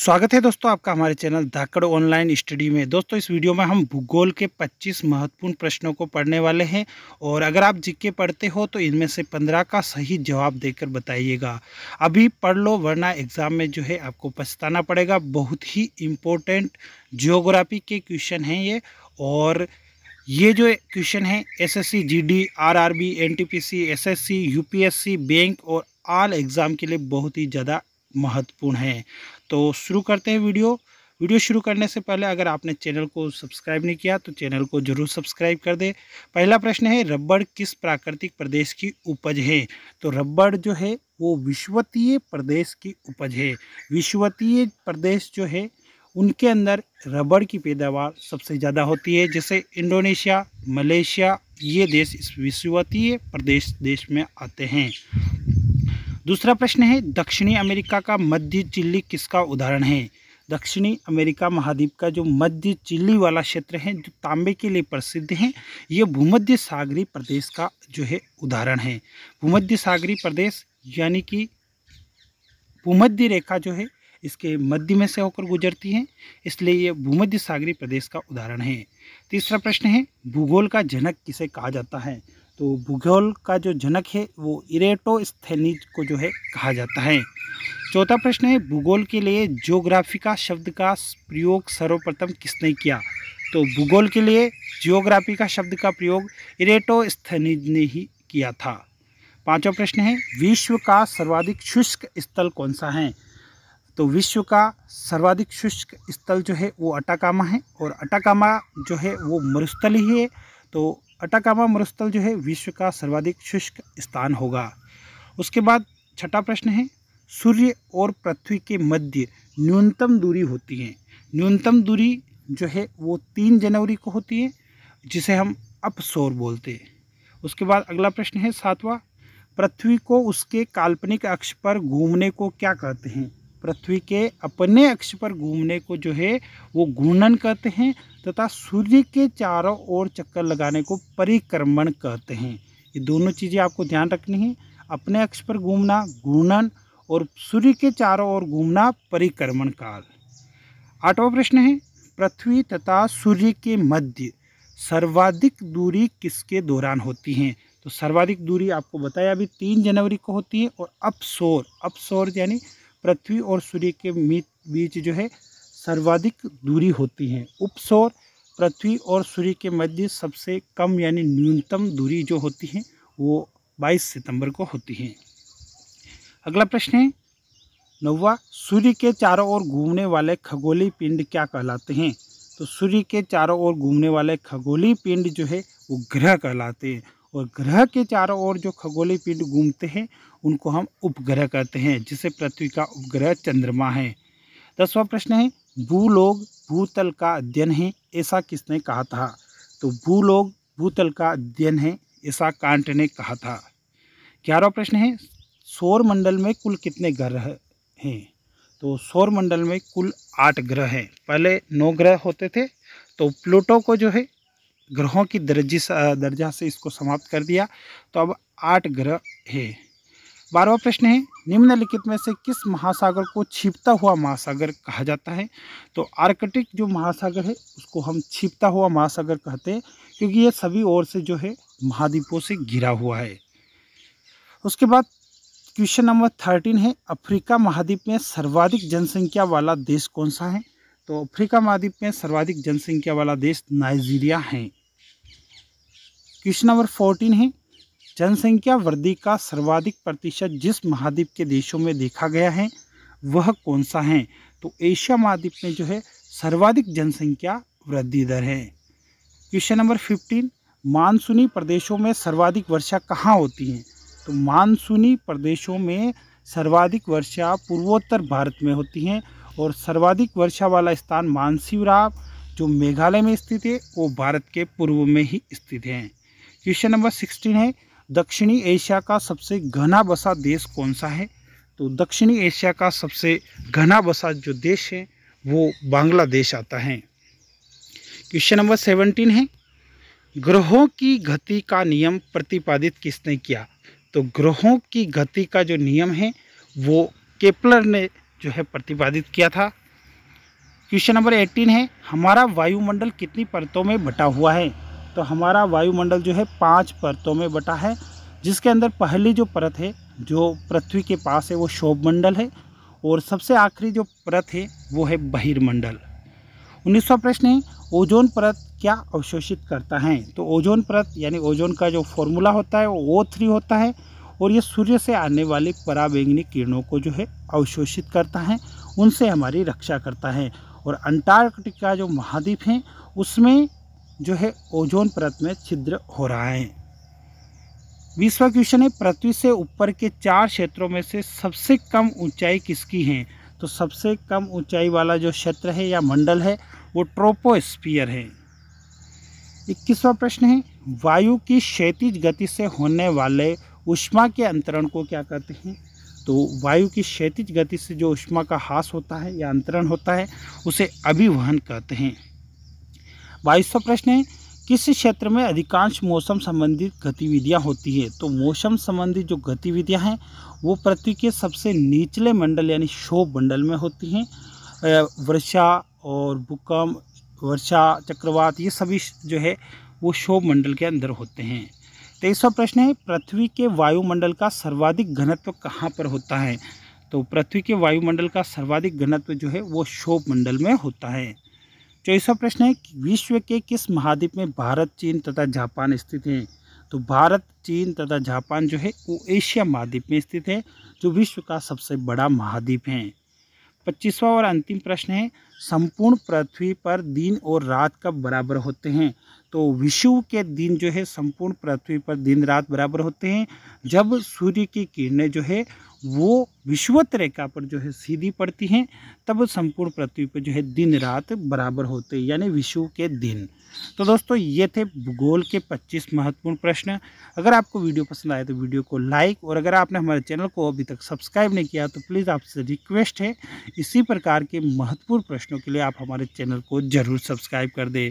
स्वागत है दोस्तों आपका हमारे चैनल धाकड़ ऑनलाइन स्टडी में दोस्तों इस वीडियो में हम भूगोल के 25 महत्वपूर्ण प्रश्नों को पढ़ने वाले हैं और अगर आप जिक्के पढ़ते हो तो इनमें से 15 का सही जवाब देकर बताइएगा अभी पढ़ लो वरना एग्ज़ाम में जो है आपको पछताना पड़ेगा बहुत ही इम्पोर्टेंट जियोग्राफी के क्वेश्चन हैं ये और ये जो क्वेश्चन है S S C S C U P S C bank और आल एग्ज़ाम के लिए बहुत ही ज़्यादा महत्वपूर्ण हैं तो शुरू करते हैं वीडियो वीडियो शुरू करने से पहले अगर आपने चैनल को सब्सक्राइब नहीं किया तो चैनल को जरूर सब्सक्राइब कर दे पहला प्रश्न है रबड़ किस प्राकृतिक प्रदेश की उपज है तो रबड़ जो है वो विश्वतीय प्रदेश की उपज है विश्वतीय प्रदेश जो है उनके अंदर रबड़ की पैदावार सबसे ज़्यादा होती है जैसे इंडोनेशिया मलेशिया ये देश इस विश्वतीय प्रदेश देश में आते हैं दूसरा प्रश्न है दक्षिणी अमेरिका का मध्य चिल्ली किसका उदाहरण है दक्षिणी अमेरिका महाद्वीप का जो मध्य चिल्ली वाला क्षेत्र है जो तांबे के लिए प्रसिद्ध है ये भूमध्य सागरी प्रदेश का जो है उदाहरण है भूमध्य सागरी प्रदेश यानी कि भूमध्य रेखा जो है इसके मध्य में से होकर गुजरती है इसलिए ये भूमध्य सागरी प्रदेश का उदाहरण है तीसरा प्रश्न है भूगोल का जनक किसे कहा जाता है तो भूगोल का जो जनक है वो इरेटोस्थेनिज को जो है कहा जाता है चौथा प्रश्न है भूगोल के लिए जियोग्राफिका शब्द का प्रयोग सर्वप्रथम किसने किया तो भूगोल के लिए जियोग्राफिका का शब्द का प्रयोग इरेटोस्थेनिज ने ही किया था पांचवा प्रश्न है विश्व का सर्वाधिक शुष्क स्थल कौन सा है तो विश्व का सर्वाधिक शुष्क स्थल जो है वो अटाकामा है और अटाकामा जो है वो मरुस्थल ही है तो अटाकामा मरुस्थल जो है विश्व का सर्वाधिक शुष्क स्थान होगा उसके बाद छठा प्रश्न है सूर्य और पृथ्वी के मध्य न्यूनतम दूरी होती है न्यूनतम दूरी जो है वो तीन जनवरी को होती है जिसे हम अपसौर बोलते हैं उसके बाद अगला प्रश्न है सातवां पृथ्वी को उसके काल्पनिक अक्ष पर घूमने को क्या कहते हैं पृथ्वी के अपने अक्ष पर घूमने को जो है वो घूर्णन कहते हैं तथा सूर्य के चारों ओर चक्कर लगाने को परिक्रमण कहते हैं ये दोनों चीज़ें आपको ध्यान रखनी है अपने अक्ष पर घूमना घूर्णन और सूर्य के चारों ओर घूमना परिक्रमण काल आठवां प्रश्न है पृथ्वी तथा सूर्य के मध्य सर्वाधिक दूरी किसके दौरान होती है तो सर्वाधिक दूरी आपको बताया अभी तीन जनवरी को होती है और अपसौर अपसौर यानी पृथ्वी और सूर्य के बीच जो है सर्वाधिक दूरी होती है उपसौर पृथ्वी और सूर्य के मध्य सबसे कम यानी न्यूनतम दूरी जो होती है वो 22 सितंबर को होती है अगला प्रश्न है नौवा सूर्य के चारों ओर घूमने वाले खगोलीय पिंड क्या कहलाते हैं तो सूर्य के चारों ओर घूमने वाले खगोलीय पिंड जो है वो ग्रह कहलाते हैं और ग्रह के चारों ओर जो खगोलीय पिंड घूमते हैं उनको हम उपग्रह कहते हैं जिसे पृथ्वी का उपग्रह चंद्रमा है दसवा प्रश्न है भूलोग भूतल का अध्ययन है ऐसा किसने कहा था तो भूलोग भूतल का अध्ययन है ऐसा कांट ने कहा था ग्यारहवा प्रश्न है सौर मंडल में कुल कितने ग्रह हैं तो सौर मंडल में कुल आठ ग्रह हैं पहले नौ ग्रह होते थे तो प्लूटो को जो है ग्रहों की दर्जी दर्जा से इसको समाप्त कर दिया तो अब आठ ग्रह है बारहवा प्रश्न है निम्नलिखित में से किस महासागर को छिपता हुआ महासागर कहा जाता है तो आर्कटिक जो महासागर है उसको हम छिपता हुआ महासागर कहते हैं क्योंकि ये सभी ओर से जो है महाद्वीपों से घिरा हुआ है उसके बाद क्वेश्चन नंबर थर्टीन है अफ्रीका महाद्वीप में सर्वाधिक जनसंख्या वाला देश कौन सा है तो अफ्रीका महाद्वीप में सर्वाधिक जनसंख्या वाला देश नाइजीरिया है क्वेश्चन नंबर फोर्टीन है जनसंख्या वृद्धि का सर्वाधिक प्रतिशत जिस महाद्वीप के देशों में देखा गया है वह कौन सा है तो एशिया महाद्वीप में जो है सर्वाधिक जनसंख्या वृद्धि दर है क्वेश्चन नंबर फिफ्टीन मानसूनी प्रदेशों में सर्वाधिक वर्षा कहाँ होती है तो मानसूनी प्रदेशों में सर्वाधिक वर्षा पूर्वोत्तर भारत में होती है और सर्वाधिक वर्षा वाला स्थान मानसिवराव जो मेघालय में स्थित है वो भारत के पूर्व में ही स्थित हैं क्वेश्चन नंबर सिक्सटीन है दक्षिणी एशिया का सबसे घना बसा देश कौन सा है तो दक्षिणी एशिया का सबसे घना बसा जो देश है वो बांग्लादेश आता है क्वेश्चन नंबर सेवनटीन है ग्रहों की गति का नियम प्रतिपादित किसने किया तो ग्रहों की गति का जो नियम है वो केपलर ने जो है प्रतिपादित किया था क्वेश्चन नंबर एट्टीन है हमारा वायुमंडल कितनी परतों में बटा हुआ है तो हमारा वायुमंडल जो है पांच परतों में बटा है जिसके अंदर पहली जो परत है जो पृथ्वी के पास है वो शोभ मंडल है और सबसे आखिरी जो परत है वो है बहिर्मंडल उन्नीसवा प्रश्न है ओजोन परत क्या अवशोषित करता है तो ओजोन परत यानी ओजोन का जो फॉर्मूला होता है वो ओ थ्री होता है और ये सूर्य से आने वाली पराबैंगनी किरणों को जो है अवशोषित करता है उनसे हमारी रक्षा करता है और अंटार्कटिका जो महाद्वीप है उसमें जो है ओजोन परत में छिद्र हो रहा है बीसवा क्वेश्चन है पृथ्वी से ऊपर के चार क्षेत्रों में से सबसे कम ऊंचाई किसकी है तो सबसे कम ऊंचाई वाला जो क्षेत्र है या मंडल है वो ट्रोपोस्पियर है इक्कीसवा प्रश्न है वायु की क्षेत्रिज गति से होने वाले उष्मा के अंतरण को क्या कहते हैं तो वायु की क्षेत्रिज गति से जो उष्मा का हास होता है या अंतरण होता है उसे अभिवहन कहते हैं बाईसवा प्रश्न है किस क्षेत्र में अधिकांश मौसम संबंधित गतिविधियां होती है तो मौसम संबंधित जो गतिविधियां हैं वो पृथ्वी के सबसे निचले मंडल यानी शोभ मंडल में होती हैं वर्षा और भूकंप वर्षा चक्रवात ये सभी जो है वो शोभ मंडल के अंदर होते हैं तेईसवा प्रश्न है पृथ्वी के वायुमंडल का सर्वाधिक घनत्व कहाँ पर होता है तो पृथ्वी के वायुमंडल का सर्वाधिक घनत्व जो है वो शोभ मंडल में होता है चौथा प्रश्न है कि विश्व के किस महाद्वीप में भारत चीन तथा जापान स्थित हैं तो भारत चीन तथा जापान जो है वो एशिया महाद्वीप में स्थित है जो विश्व का सबसे बड़ा महाद्वीप है पच्चीसवा और अंतिम प्रश्न है संपूर्ण पृथ्वी पर दिन और रात कब बराबर होते हैं तो विषु के दिन जो है संपूर्ण पृथ्वी पर दिन रात बराबर होते हैं जब सूर्य की किरणें जो है वो विश्वत रेखा पर जो है सीधी पड़ती हैं तब संपूर्ण पृथ्वी पर जो है दिन रात बराबर होते हैं यानी विषु के दिन तो दोस्तों ये थे भूगोल के 25 महत्वपूर्ण प्रश्न अगर आपको वीडियो पसंद आए तो वीडियो को लाइक और अगर आपने हमारे चैनल को अभी तक सब्सक्राइब नहीं किया तो प्लीज़ आपसे रिक्वेस्ट है इसी प्रकार के महत्वपूर्ण प्रश्नों के लिए आप हमारे चैनल को ज़रूर सब्सक्राइब कर दें